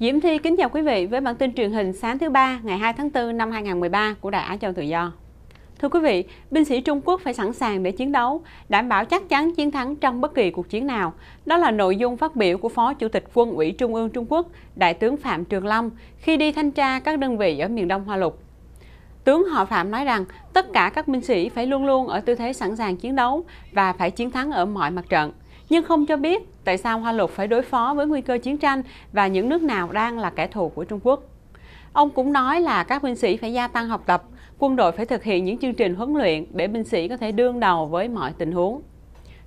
Diễm Thi kính chào quý vị với bản tin truyền hình sáng thứ ba ngày 2 tháng 4 năm 2013 của Đài Á Châu Tự Do. Thưa quý vị, binh sĩ Trung Quốc phải sẵn sàng để chiến đấu, đảm bảo chắc chắn chiến thắng trong bất kỳ cuộc chiến nào. Đó là nội dung phát biểu của Phó Chủ tịch Quân ủy Trung ương Trung Quốc, Đại tướng Phạm Trường Long khi đi thanh tra các đơn vị ở miền Đông Hoa Lục. Tướng họ Phạm nói rằng tất cả các binh sĩ phải luôn luôn ở tư thế sẵn sàng chiến đấu và phải chiến thắng ở mọi mặt trận, nhưng không cho biết tại sao Hoa Lục phải đối phó với nguy cơ chiến tranh và những nước nào đang là kẻ thù của Trung Quốc. Ông cũng nói là các binh sĩ phải gia tăng học tập, quân đội phải thực hiện những chương trình huấn luyện để binh sĩ có thể đương đầu với mọi tình huống.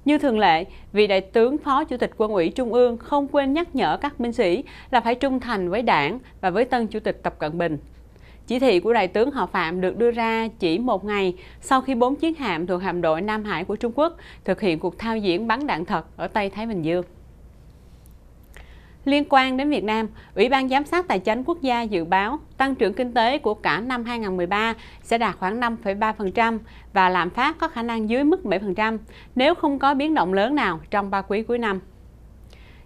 Như thường lệ, vị đại tướng Phó Chủ tịch Quân ủy Trung ương không quên nhắc nhở các binh sĩ là phải trung thành với đảng và với tân Chủ tịch Tập Cận Bình. Chỉ thị của Đại tướng Họ Phạm được đưa ra chỉ một ngày sau khi bốn chiến hạm thuộc hạm đội Nam Hải của Trung Quốc thực hiện cuộc thao diễn bắn đạn thật ở Tây Thái Bình Dương. Liên quan đến Việt Nam, Ủy ban Giám sát Tài chính Quốc gia dự báo tăng trưởng kinh tế của cả năm 2013 sẽ đạt khoảng 5,3% và lạm phát có khả năng dưới mức 7% nếu không có biến động lớn nào trong 3 quý cuối năm.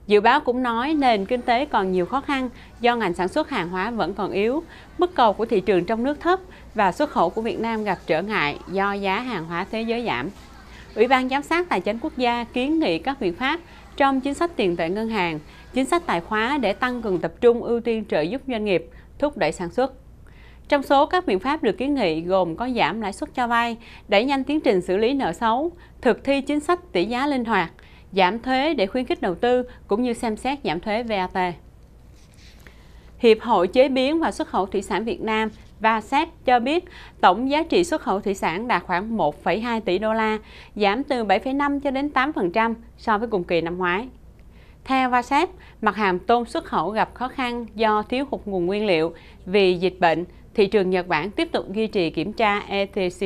Dự báo cũng nói nền kinh tế còn nhiều khó khăn do ngành sản xuất hàng hóa vẫn còn yếu, mức cầu của thị trường trong nước thấp và xuất khẩu của Việt Nam gặp trở ngại do giá hàng hóa thế giới giảm. Ủy ban Giám sát Tài chính Quốc gia kiến nghị các biện pháp trong chính sách tiền tệ ngân hàng, chính sách tài khóa để tăng cường tập trung ưu tiên trợ giúp doanh nghiệp, thúc đẩy sản xuất. Trong số các biện pháp được kiến nghị gồm có giảm lãi suất cho vay, đẩy nhanh tiến trình xử lý nợ xấu, thực thi chính sách tỷ giá linh hoạt, giảm thuế để khuyến khích đầu tư cũng như xem xét giảm thuế VAT. Hiệp hội Chế biến và Xuất khẩu Thủy sản Việt Nam VASEP cho biết tổng giá trị xuất khẩu thủy sản đạt khoảng 1,2 tỷ đô la, giảm từ 7,5 cho đến 8% so với cùng kỳ năm ngoái. Theo VASEP, mặt hàng tôm xuất khẩu gặp khó khăn do thiếu hụt nguồn nguyên liệu vì dịch bệnh, thị trường Nhật Bản tiếp tục duy trì kiểm tra ETC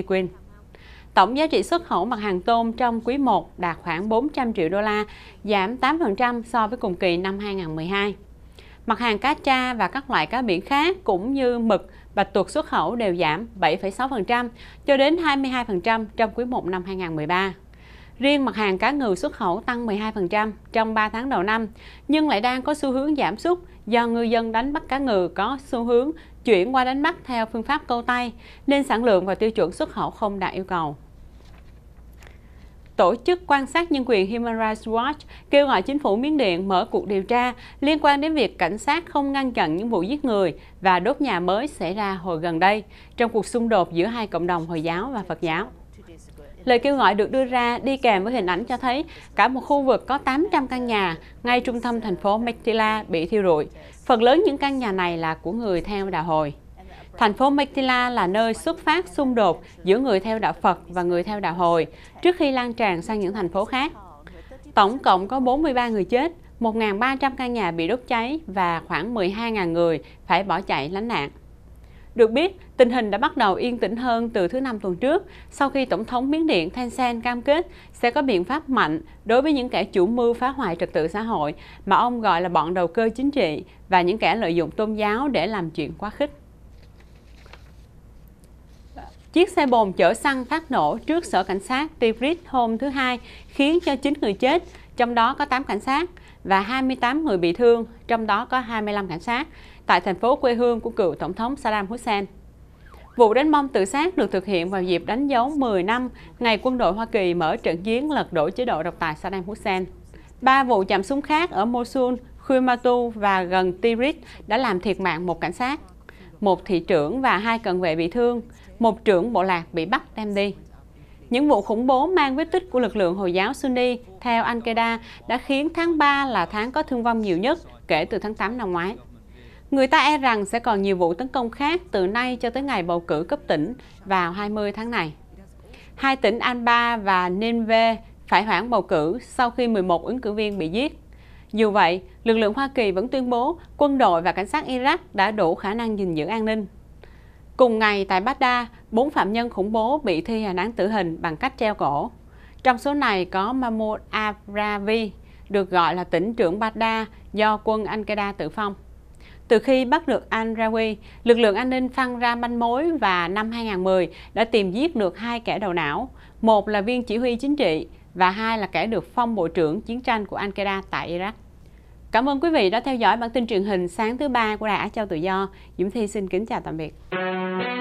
Tổng giá trị xuất khẩu mặt hàng tôm trong quý 1 đạt khoảng 400 triệu đô la, giảm 8% so với cùng kỳ năm 2012. Mặt hàng cá tra và các loại cá biển khác cũng như mực, bạch tuộc xuất khẩu đều giảm 7,6% cho đến 22% trong quý 1 năm 2013. Riêng mặt hàng cá ngừ xuất khẩu tăng 12% trong 3 tháng đầu năm, nhưng lại đang có xu hướng giảm sút do ngư dân đánh bắt cá ngừ có xu hướng chuyển qua đánh bắt theo phương pháp câu tay, nên sản lượng và tiêu chuẩn xuất khẩu không đạt yêu cầu. Tổ chức quan sát nhân quyền Human Rights Watch kêu gọi chính phủ Miến Điện mở cuộc điều tra liên quan đến việc cảnh sát không ngăn chặn những vụ giết người và đốt nhà mới xảy ra hồi gần đây trong cuộc xung đột giữa hai cộng đồng Hồi giáo và Phật giáo. Lời kêu gọi được đưa ra đi kèm với hình ảnh cho thấy cả một khu vực có 800 căn nhà ngay trung tâm thành phố Metila bị thiêu rụi. Phần lớn những căn nhà này là của người theo đạo hồi. Thành phố Metila là nơi xuất phát xung đột giữa người theo đạo Phật và người theo đạo hồi trước khi lan tràn sang những thành phố khác. Tổng cộng có 43 người chết, 1.300 căn nhà bị đốt cháy và khoảng 12.000 người phải bỏ chạy lánh nạn. Được biết, tình hình đã bắt đầu yên tĩnh hơn từ thứ Năm tuần trước, sau khi Tổng thống Miến Điện Thanh San cam kết sẽ có biện pháp mạnh đối với những kẻ chủ mưu phá hoại trật tự xã hội mà ông gọi là bọn đầu cơ chính trị và những kẻ lợi dụng tôn giáo để làm chuyện quá khích. Chiếc xe bồn chở xăng phát nổ trước sở cảnh sát Tivrit hôm thứ Hai khiến cho 9 người chết, trong đó có 8 cảnh sát và 28 người bị thương, trong đó có 25 cảnh sát, tại thành phố quê hương của cựu Tổng thống Saddam Hussein. Vụ đánh bom tự sát được thực hiện vào dịp đánh dấu 10 năm ngày quân đội Hoa Kỳ mở trận chiến lật đổ chế độ độc tài Saddam Hussein. Ba vụ chạm súng khác ở Mosul, Khumatu và gần Tirith đã làm thiệt mạng một cảnh sát, một thị trưởng và hai cận vệ bị thương, một trưởng bộ lạc bị bắt đem đi. Những vụ khủng bố mang vết tích của lực lượng Hồi giáo Sunni, theo Al-Qaeda, đã khiến tháng 3 là tháng có thương vong nhiều nhất kể từ tháng 8 năm ngoái. Người ta e rằng sẽ còn nhiều vụ tấn công khác từ nay cho tới ngày bầu cử cấp tỉnh vào 20 tháng này. Hai tỉnh Anba và Nineveh phải hoãn bầu cử sau khi 11 ứng cử viên bị giết. Dù vậy, lực lượng Hoa Kỳ vẫn tuyên bố quân đội và cảnh sát Iraq đã đủ khả năng gìn giữ an ninh. Cùng ngày tại Baghdad, bốn phạm nhân khủng bố bị thi hành án tử hình bằng cách treo cổ. Trong số này có Mahmoud Abravi, được gọi là tỉnh trưởng Baghdad do quân Al-Qaeda tự phong. Từ khi bắt được Al-Rawi, lực lượng an ninh phân ra manh mối và năm 2010 đã tìm giết được hai kẻ đầu não, một là viên chỉ huy chính trị và hai là kẻ được phong bộ trưởng chiến tranh của Al-Qaeda tại Iraq. Cảm ơn quý vị đã theo dõi bản tin truyền hình sáng thứ ba của Đài Á Châu Tự Do. Diễm Thi xin kính chào tạm biệt.